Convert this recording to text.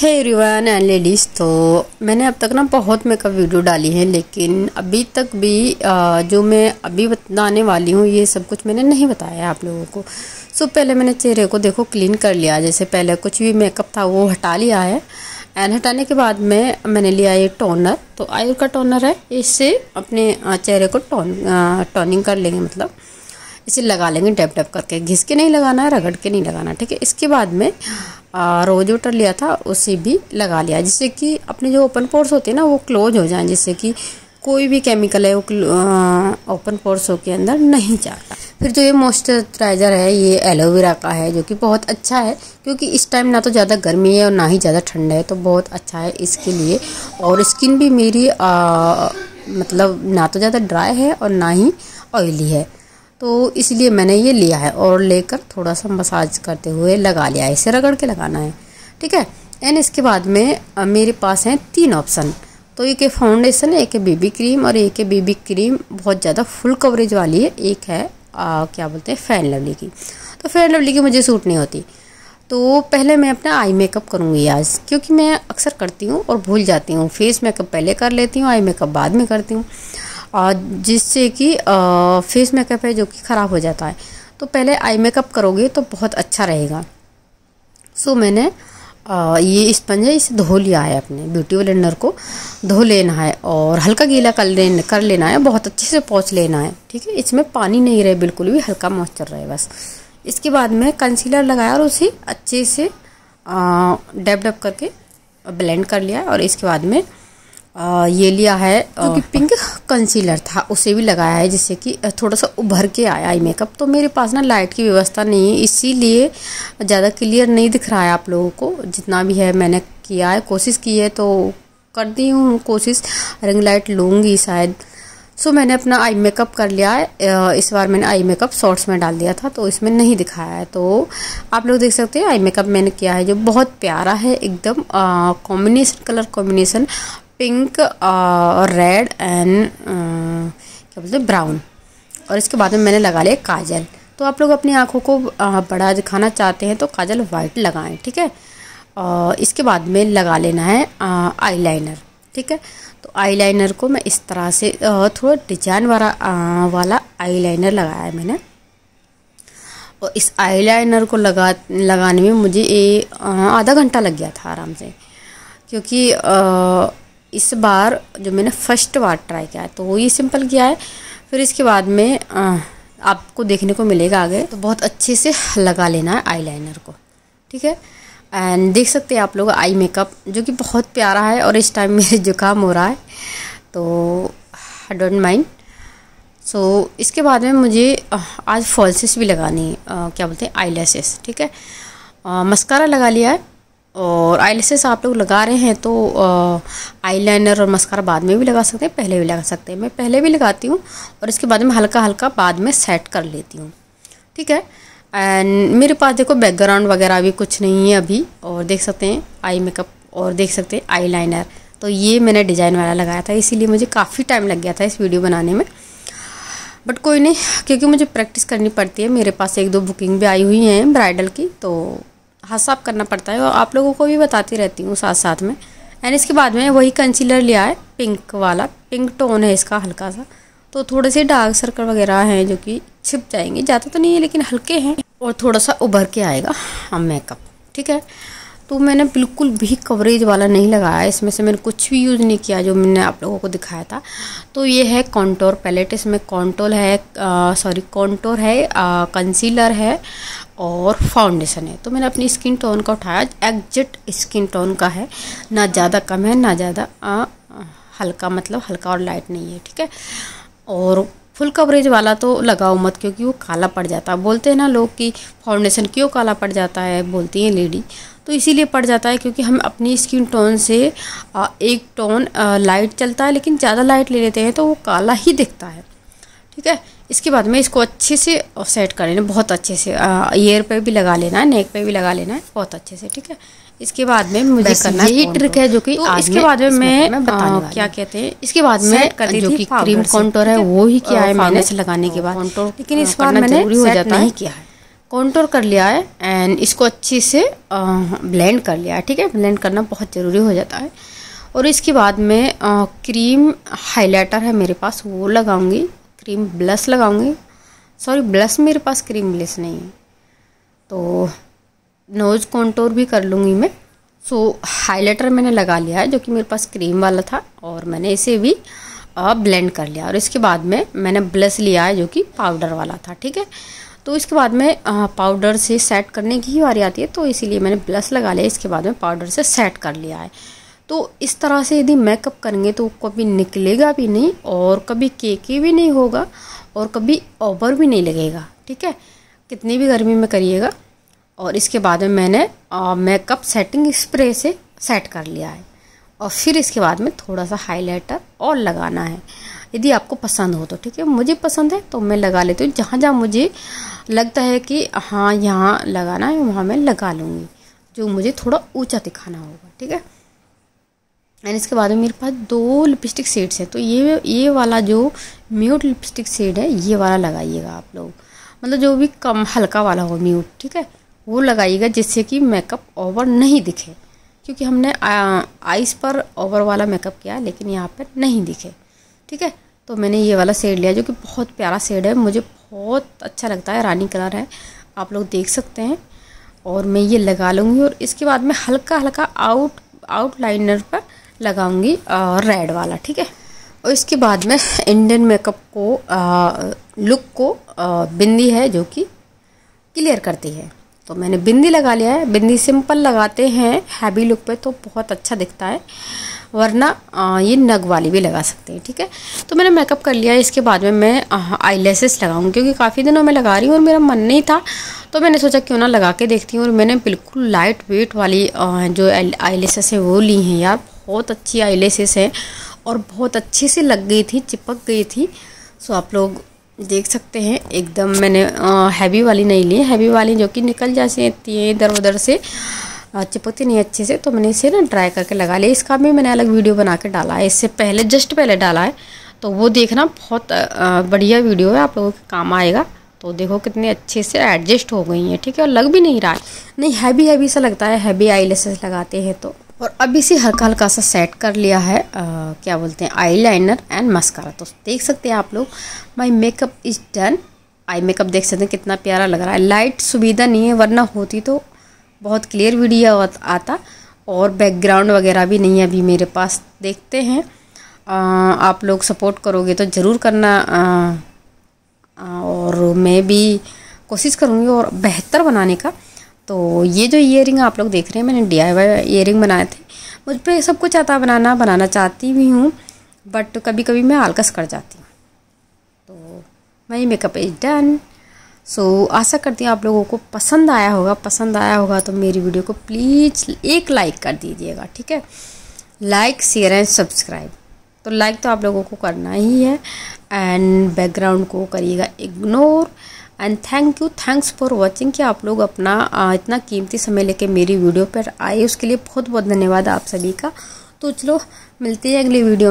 है रिवान and ladies तो मैंने अब तक ना बहुत मेकअप वीडियो डाली है लेकिन अभी तक भी जो मैं अभी बताने वाली हूँ ये सब कुछ मैंने नहीं बताया आप लोगों को सो पहले मैंने चेहरे को देखो क्लीन कर लिया जैसे पहले कुछ भी मेकअप था वो हटा लिया है एंड हटाने के बाद में मैंने लिया ये टोनर तो आयुर का टोनर है इससे अपने चेहरे को टोन टोनिंग कर लेंगे मतलब इसे लगा लेंगे डैप डैप करके घिस के नहीं लगाना है रगड़ के नहीं लगाना ठीक है इसके बाद में रोज वाटर लिया था उसे भी लगा लिया जिससे कि अपने जो ओपन पोर्स होते हैं ना वो क्लोज हो जाएं जिससे कि कोई भी केमिकल है वो ओपन पोर्सों के अंदर नहीं जाता फिर जो ये मॉइस्चराइज़र है ये एलोवेरा का है जो कि बहुत अच्छा है क्योंकि इस टाइम ना तो ज़्यादा गर्मी है और ना ही ज़्यादा ठंड है तो बहुत अच्छा है इसके लिए और स्किन भी मेरी आ, मतलब ना तो ज़्यादा ड्राई है और ना ही ऑयली है तो इसलिए मैंने ये लिया है और लेकर थोड़ा सा मसाज करते हुए लगा लिया है इसे रगड़ के लगाना है ठीक है एंड इसके बाद में मेरे पास हैं तीन ऑप्शन तो एक फाउंडेशन एक है बेबी क्रीम और एक है बेबी क्रीम बहुत ज़्यादा फुल कवरेज वाली है एक है आ, क्या बोलते हैं फैन लवली की तो फैन लवली की मुझे सूट नहीं होती तो पहले मैं अपना आई मेकअप करूँगी आज क्योंकि मैं अक्सर करती हूँ और भूल जाती हूँ फेस मेकअप पहले कर लेती हूँ आई मेकअप बाद में करती हूँ और जिससे कि फेस मेकअप है जो कि ख़राब हो जाता है तो पहले आई मेकअप करोगे तो बहुत अच्छा रहेगा सो मैंने आ, ये स्पंज है इसे धो लिया है अपने ब्यूटी ब्लेंडर को धो लेना है और हल्का गीला कर लेना कर लेना है बहुत अच्छे से पहुँच लेना है ठीक है इसमें पानी नहीं रहे बिल्कुल भी हल्का मॉइस्चर रहे बस इसके बाद में कंसीलर लगाया और उसे अच्छे से डेप डब करके ब्लेंड कर लिया और इसके बाद में आ, ये लिया है जो कि पिंक कंसीलर था उसे भी लगाया है जिससे कि थोड़ा सा उभर के आया आई मेकअप तो मेरे पास ना लाइट की व्यवस्था नहीं है इसीलिए ज़्यादा क्लियर नहीं दिख रहा है आप लोगों को जितना भी है मैंने किया है कोशिश की है तो करती हूँ कोशिश रिंग लाइट लूँगी शायद सो so, मैंने अपना आई मेकअप कर लिया है इस बार मैंने आई मेकअप शॉर्ट्स में डाल दिया था तो इसमें नहीं दिखाया है तो आप लोग देख सकते हैं आई मेकअप मैंने किया है जो बहुत प्यारा है एकदम कॉम्बिनेशन कलर कॉम्बिनेशन पिंक और रेड एंड क्या बोलते हैं ब्राउन और इसके बाद में मैंने लगा लिया काजल तो आप लोग अपनी आँखों को बड़ा दिखाना चाहते हैं तो काजल वाइट लगाएं ठीक है और इसके बाद में लगा लेना है आईलाइनर ठीक है तो आईलाइनर को मैं इस तरह से थोड़ा डिजाइन वाला वाला आईलाइनर लगाया है मैंने और इस आईलाइनर को लगा लगाने में मुझे आधा घंटा लग गया था आराम से क्योंकि आ, इस बार जो मैंने फर्स्ट बार ट्राई किया है तो वो ये सिंपल किया है फिर इसके बाद में आपको देखने को मिलेगा आगे तो बहुत अच्छे से लगा लेना है आईलाइनर को ठीक है एंड देख सकते हैं आप लोग आई मेकअप जो कि बहुत प्यारा है और इस टाइम मेरे जुकाम हो रहा है तो आई डोंट माइंड सो इसके बाद में मुझे आज फॉल्सेस भी लगानी है क्या बोलते हैं आई ठीक है मस्कारा लगा लिया है और आईलेसेस आप लोग लगा रहे हैं तो आईलाइनर और मस्कारा बाद में भी लगा सकते हैं पहले भी लगा सकते हैं मैं पहले भी लगाती हूँ और इसके बाद में हल्का हल्का बाद में सेट कर लेती हूँ ठीक है एंड मेरे पास देखो बैकग्राउंड वगैरह भी कुछ नहीं है अभी और देख सकते हैं आई मेकअप और देख सकते हैं आई लाइनर तो ये मैंने डिज़ाइन वाला लगाया था इसीलिए मुझे काफ़ी टाइम लग गया था इस वीडियो बनाने में बट कोई नहीं क्योंकि मुझे प्रैक्टिस करनी पड़ती है मेरे पास एक दो बुकिंग भी आई हुई हैं ब्राइडल की तो हाथ करना पड़ता है और आप लोगों को भी बताती रहती हूँ साथ साथ में एंड इसके बाद में वही कंसीलर लिया है पिंक वाला पिंक टोन है इसका हल्का सा तो थोड़े से डार्क सर्कल वगैरह हैं जो कि छिप जाएंगे ज़्यादा तो नहीं है लेकिन हल्के हैं और थोड़ा सा उभर के आएगा हम मेकअप ठीक है तो मैंने बिल्कुल भी कवरेज वाला नहीं लगाया इसमें से मैंने कुछ भी यूज़ नहीं किया जो मैंने आप लोगों को दिखाया था तो ये है कॉन्टोर पैलेट इसमें कॉन्टोर है सॉरी कॉन्टोर है आ, कंसीलर है और फाउंडेशन है तो मैंने अपनी स्किन टोन का उठाया एग्जिट स्किन टोन का है ना ज़्यादा कम है ना ज़्यादा हल्का मतलब हल्का और लाइट नहीं है ठीक है और फुल कवरेज वाला तो लगाओ मत क्योंकि वो काला पड़ जाता है बोलते हैं ना लोग कि फाउंडेशन क्यों काला पड़ जाता है बोलती हैं लेडी तो इसीलिए पड़ जाता है क्योंकि हम अपनी स्किन टोन से एक टोन लाइट चलता है लेकिन ज़्यादा लाइट ले लेते हैं तो वो काला ही दिखता है ठीक है इसके बाद में इसको अच्छे से सेट कर लेना बहुत अच्छे से ईयर पे भी लगा लेना है नेक पे भी लगा लेना है बहुत अच्छे से ठीक है इसके बाद में मुझे करना यही ट्रिक है जो कि तो इसके बाद में मैं, बताऊँ क्या कहते हैं इसके बाद में जो कि क्रीम कॉन्टोर है वो ही किया है मैंने लगाने के हाँ, बाद लेकिन इस बार मैंने नहीं किया है कॉन्टोर कर लिया है एंड इसको अच्छे से ब्लेंड कर लिया है ठीक है ब्लेंड करना बहुत ज़रूरी हो जाता है और इसके बाद में आ, क्रीम हाइलाइटर है मेरे पास वो लगाऊंगी क्रीम ब्लश लगाऊंगी सॉरी ब्लश मेरे पास क्रीम ब्लश नहीं है तो नोज़ कॉन्टोर भी कर लूँगी मैं सो so, हाइलाइटर मैंने लगा लिया है जो कि मेरे पास क्रीम वाला था और मैंने इसे भी ब्लेंड कर लिया और इसके बाद में मैंने ब्लश लिया है जो कि पाउडर वाला था ठीक है तो इसके बाद में पाउडर से सेट करने की ही बारी आती है तो इसीलिए मैंने ब्लश लगा लिया इसके बाद में पाउडर से सेट कर लिया है तो इस तरह से यदि मेकअप करेंगे तो कभी निकलेगा भी नहीं और कभी केके भी नहीं होगा और कभी ओबर भी नहीं लगेगा ठीक है कितनी भी गर्मी में करिएगा और इसके बाद में मैंने मेकअप सेटिंग स्प्रे से सेट कर लिया है और फिर इसके बाद में थोड़ा सा हाइलाइटर और लगाना है यदि आपको पसंद हो तो ठीक है मुझे पसंद है तो मैं लगा लेती हूँ जहाँ जहाँ मुझे लगता है कि हाँ यहाँ लगाना है वहाँ मैं लगा लूँगी जो मुझे थोड़ा ऊँचा दिखाना होगा ठीक है एंड इसके बाद में मेरे पास दो लिपस्टिक सेड्स हैं तो ये ये वाला जो म्यूट लिपस्टिक शेड है ये वाला लगाइएगा आप लोग मतलब जो भी कम हल्का वाला हो म्यूट ठीक है वो लगाइएगा जिससे कि मेकअप ओवर नहीं दिखे क्योंकि हमने आइस पर ओवर वाला मेकअप किया लेकिन यहाँ पर नहीं दिखे ठीक है तो मैंने ये वाला सेड लिया जो कि बहुत प्यारा सेड है मुझे बहुत अच्छा लगता है रानी कलर है आप लोग देख सकते हैं और मैं ये लगा लूँगी और इसके बाद मैं हल्का हल्का आउट आउट लाइनर पर लगाऊंगी रेड वाला ठीक है और इसके बाद में इंडियन मेकअप को आ, लुक को आ, बिंदी है जो कि क्लियर करती है तो मैंने बिंदी लगा लिया है बिंदी सिंपल लगाते हैं हैवी लुक पे तो बहुत अच्छा दिखता है वरना ये नग वाली भी लगा सकते हैं ठीक है तो मैंने मेकअप कर लिया है इसके बाद में मैं आई लेसेस लगाऊँ क्योंकि काफ़ी दिनों में लगा रही हूँ और मेरा मन नहीं था तो मैंने सोचा क्यों ना लगा के देखती हूँ और मैंने बिल्कुल लाइट वेट वाली जो आई लेसेस हैं वो ली हैं यार बहुत अच्छी आई लेसेस हैं और बहुत अच्छे से लग गई थी चिपक गई थी सो आप लोग देख सकते हैं एकदम मैंने हैवी वाली नहीं ली हैवी वाली जो कि निकल जाती है इधर उधर से चिपकती नहीं अच्छे से तो मैंने इसे ना ड्राई करके लगा लिया इसका भी मैंने अलग वीडियो बना के डाला है इससे पहले जस्ट पहले डाला है तो वो देखना बहुत बढ़िया वीडियो है आप लोगों के काम आएगा तो देखो कितने अच्छे से एडजस्ट हो गई हैं ठीक है और लग भी नहीं रहा है नहीं हैवी हैवी सा लगता है हैवी आई लगाते हैं तो और अब इसे हल्का हल्का सा सेट कर लिया है आ, क्या बोलते हैं आई लाइनर एंड मस्कारा तो देख सकते हैं आप लोग my makeup is done eye makeup देख सकते हैं कितना प्यारा लग रहा है लाइट सुविधा नहीं है वरना होती तो बहुत क्लियर वीडियो आता और बैकग्राउंड वगैरह भी नहीं है अभी मेरे पास देखते हैं आ, आप लोग सपोर्ट करोगे तो ज़रूर करना आ, और मैं भी कोशिश करूँगी और बेहतर बनाने का तो ये जो ईयर आप लोग देख रहे हैं मैंने डी आई वाई ईयर बनाए थे मुझ पर सब कुछ आता बनाना बनाना चाहती भी हूँ बट कभी कभी मैं आलकस कर जाती हूँ तो my makeup is done so आशा करती हूँ आप लोगों को पसंद आया होगा पसंद आया होगा तो मेरी वीडियो को प्लीज़ एक लाइक कर दीजिएगा ठीक है लाइक शेयर एंड सब्सक्राइब तो लाइक तो आप लोगों को करना ही है एंड बैकग्राउंड को करिएगा ignore and thank you thanks for watching कि आप लोग अपना इतना कीमती समय लेके मेरी वीडियो पर आए उसके लिए बहुत बहुत धन्यवाद आप सभी का तो चलो मिलते हैं अगली वीडियो में